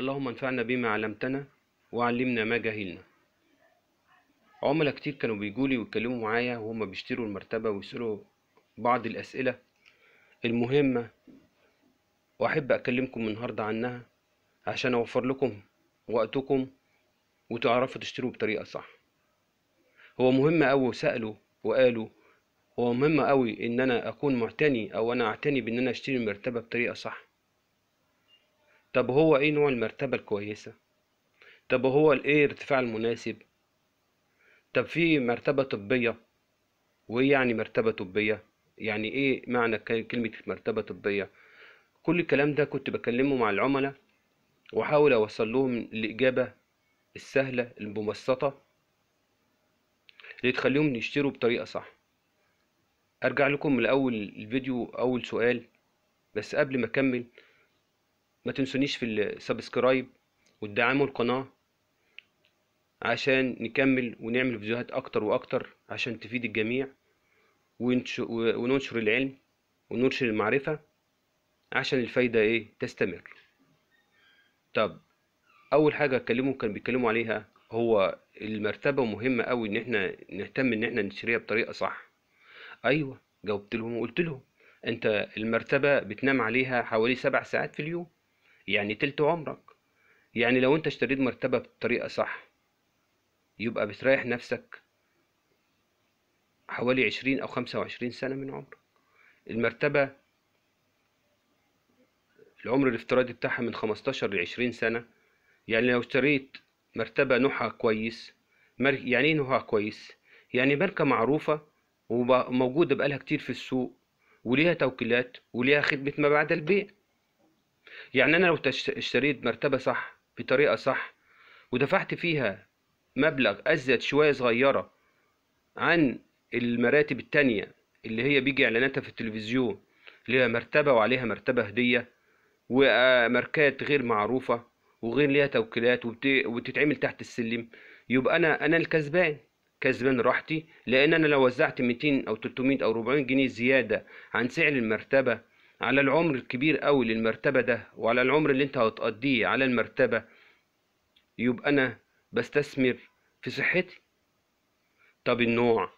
اللهم انفعنا بما علمتنا وعلمنا ما جهلنا عملاء كتير كانوا بيجولي ويتكلموا معايا وهم بيشتروا المرتبة ويسألوا بعض الأسئلة المهمة وأحب أكلمكم النهاردة عنها عشان أوفر لكم وقتكم وتعرفوا تشتروا بطريقة صح هو مهم أوي سألوا وقالوا هو مهم أوي إن أنا أكون معتني أو أنا أعتني بإن أنا أشتري المرتبة بطريقة صح طب هو ايه نوع المرتبة الكويسة طب هو ايه الارتفاع المناسب طب في مرتبة طبية وايه يعني مرتبة طبية يعني ايه معنى كلمة مرتبة طبية كل الكلام ده كنت بكلمه مع العملاء واحاول اوصل لهم الاجابة السهلة المبسطة اللي تخليهم يشتروا بطريقة صح ارجع لكم من اول الفيديو اول سؤال بس قبل ما اكمل ما تنسونيش في السبسكرايب والدعم القناة عشان نكمل ونعمل فيديوهات اكتر واكتر عشان تفيد الجميع وننشر العلم وننشر المعرفة عشان الفايدة ايه تستمر طب اول حاجة اتكلموا كان بيتكلموا عليها هو المرتبة مهمة اوي ان احنا نهتم ان احنا نشتريها بطريقة صح ايوه جاوبت لهم وقلت لهم انت المرتبة بتنام عليها حوالي سبع ساعات في اليوم يعني تلت عمرك يعني لو انت اشتريت مرتبة بطريقة صح يبقى بتريح نفسك حوالي عشرين أو خمسة وعشرين سنة من عمرك المرتبة العمر الافتراضي بتاعها من خمستاشر لعشرين سنة يعني لو اشتريت مرتبة نوعها كويس يعني ايه نوعها كويس يعني ماركة معروفة وموجودة بقالها كتير في السوق وليها توكيلات وليها خدمة ما بعد البيع يعني أنا لو اشتريت مرتبة صح بطريقة صح ودفعت فيها مبلغ أزيد شوية صغيرة عن المراتب التانية اللي هي بيجي إعلاناتها في التلفزيون اللي هي مرتبة وعليها مرتبة هدية وماركات غير معروفة وغير ليها توكيلات وبتتعمل تحت السلم يبقى أنا أنا الكسبان كسبان راحتي لأن أنا لو وزعت 200 أو 300 أو 400 جنيه زيادة عن سعر المرتبة على العمر الكبير قوي للمرتبة ده وعلى العمر اللي انت هتقضيه على المرتبة يبقى انا بستثمر في صحتي طب النوع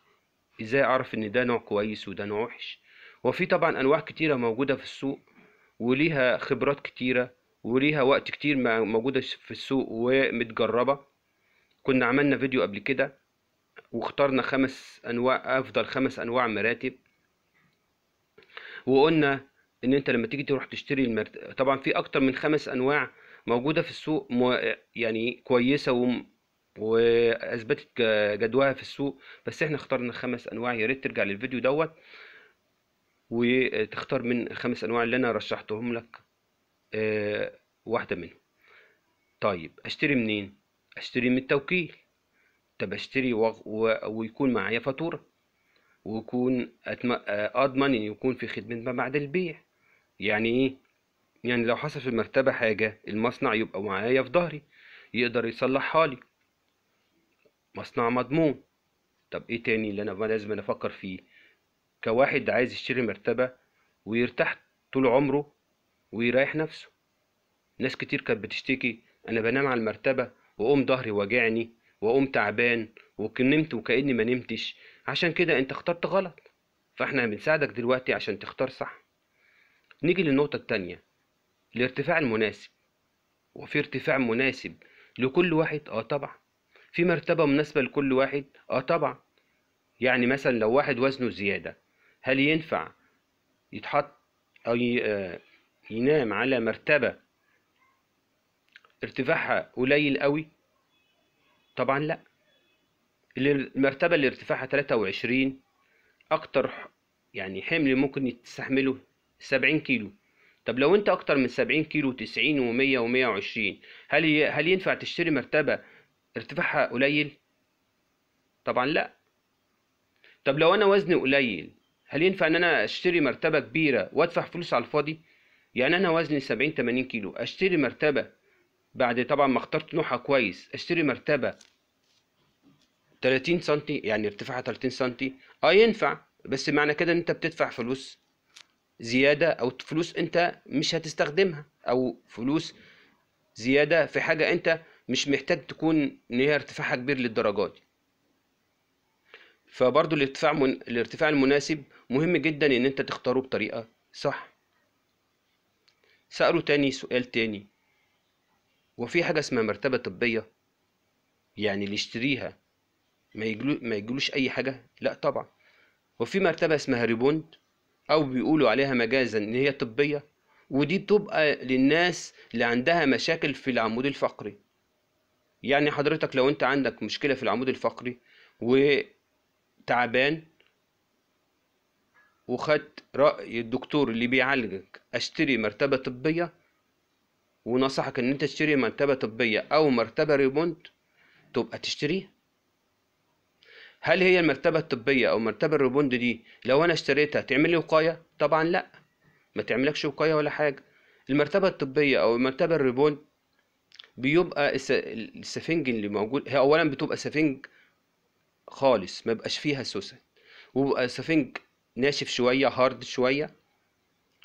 ازاي اعرف ان ده نوع كويس وده نوع وحش وفي طبعا انواع كتيرة موجودة في السوق وليها خبرات كتيرة وليها وقت كتير موجودة في السوق ومتجربة كنا عملنا فيديو قبل كده واخترنا خمس انواع افضل خمس انواع مراتب وقلنا ان انت لما تيجي تروح تشتري المرت... طبعا في اكتر من خمس انواع موجوده في السوق مو... يعني كويسه و... واثبتت جدواها في السوق بس احنا اخترنا خمس انواع يا ريت ترجع للفيديو دوت وتختار من خمس انواع اللي انا رشحتهم لك اه واحده منهم طيب اشتري منين اشتري من التوكيل طب اشتري و... و... ويكون معايا فاتوره ويكون أتم... آه، اضمن ان يكون في خدمه ما بعد البيع يعني ايه يعني لو حصل في المرتبة حاجة المصنع يبقى معايا في ظهري يقدر يصلحها لي مصنع مضمون طب ايه تاني اللي انا لازم أنا افكر فيه كواحد عايز يشتري مرتبة ويرتاح طول عمره ويريح نفسه ناس كتير كانت بتشتكي انا بنام على المرتبة واقوم ظهري واجعني واقوم تعبان وكنمت وكأني ما نمتش عشان كده انت اخترت غلط فاحنا بنساعدك دلوقتي عشان تختار صح نيجي للنقطة التانية الارتفاع المناسب وفي ارتفاع مناسب لكل واحد اه طبعا في مرتبة مناسبة لكل واحد اه طبعا يعني مثلا لو واحد وزنه زيادة هل ينفع يتحط أو آه، ينام على مرتبة ارتفاعها قليل قوي طبعا لا المرتبة اللي ارتفاعها 23 أكتر يعني حمل ممكن تستحمله 70 كيلو طب لو انت اكتر من 70 كيلو 90 و100 و120 هل هل ينفع تشتري مرتبه ارتفاعها قليل طبعا لا طب لو انا وزني قليل هل ينفع ان انا اشتري مرتبه كبيره وادفع فلوس على الفاضي يعني انا وزني 70 80 كيلو اشتري مرتبه بعد طبعا ما اخترت نوعها كويس اشتري مرتبه 30 سم يعني ارتفاعها 30 سم اه ينفع بس معنى كده ان انت بتدفع فلوس زياده او فلوس انت مش هتستخدمها او فلوس زياده في حاجه انت مش محتاج تكون ان هي ارتفاعها كبير للدرجه دي فبرضو الارتفاع من... الارتفاع المناسب مهم جدا ان انت تختاره بطريقه صح سألوا تاني سؤال تاني وفي حاجة اسمها مرتبة طبية يعني اللي يشتريها ما يجلوش أي حاجة لا طبعا وفي مرتبة اسمها ريبوند او بيقولوا عليها مجازا ان هي طبيه ودي بتبقى للناس اللي عندها مشاكل في العمود الفقري يعني حضرتك لو انت عندك مشكله في العمود الفقري وتعبان وخدت راي الدكتور اللي بيعالجك اشتري مرتبه طبيه ونصحك ان انت تشتري مرتبه طبيه او مرتبه ريبونت تبقى تشتريها هل هي المرتبة الطبية أو المرتبة الروبوند دي لو أنا اشتريتها تعمل لي وقاية؟ طبعا لأ ما تعملكش وقاية ولا حاجة المرتبة الطبية أو المرتبة الريبوند بيبقى السفنج اللي موجود هي أولا بتبقى سفنج خالص ما بقاش فيها سوسة وبقى سفنج ناشف شوية هارد شوية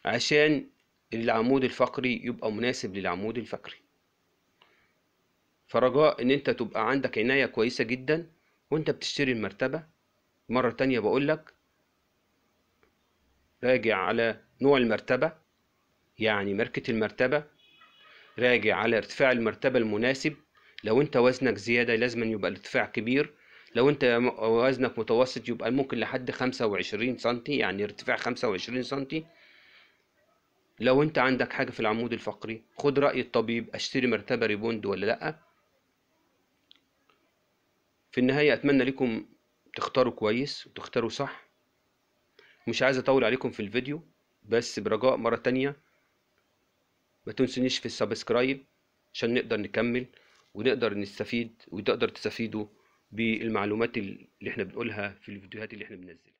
عشان العمود الفقري يبقى مناسب للعمود الفقري فرجاء ان انت تبقى عندك عناية كويسة جدا وانت بتشتري المرتبة مرة تانية بقولك راجع على نوع المرتبة يعني ماركة المرتبة راجع على ارتفاع المرتبة المناسب لو انت وزنك زيادة لازم يبقى الارتفاع كبير لو انت وزنك متوسط يبقى ممكن لحد خمسة وعشرين سنتي يعني ارتفاع خمسة وعشرين سنتي لو انت عندك حاجة في العمود الفقري خد رأي الطبيب اشتري مرتبة ريبوند ولا لأ في النهاية أتمنى لكم تختاروا كويس وتختاروا صح مش عايز أطول عليكم في الفيديو بس برجاء مرة تانية ما تنسونيش في السبسكرايب عشان نقدر نكمل ونقدر نستفيد وتقدر تستفيدوا بالمعلومات اللي احنا بنقولها في الفيديوهات اللي احنا بننزلها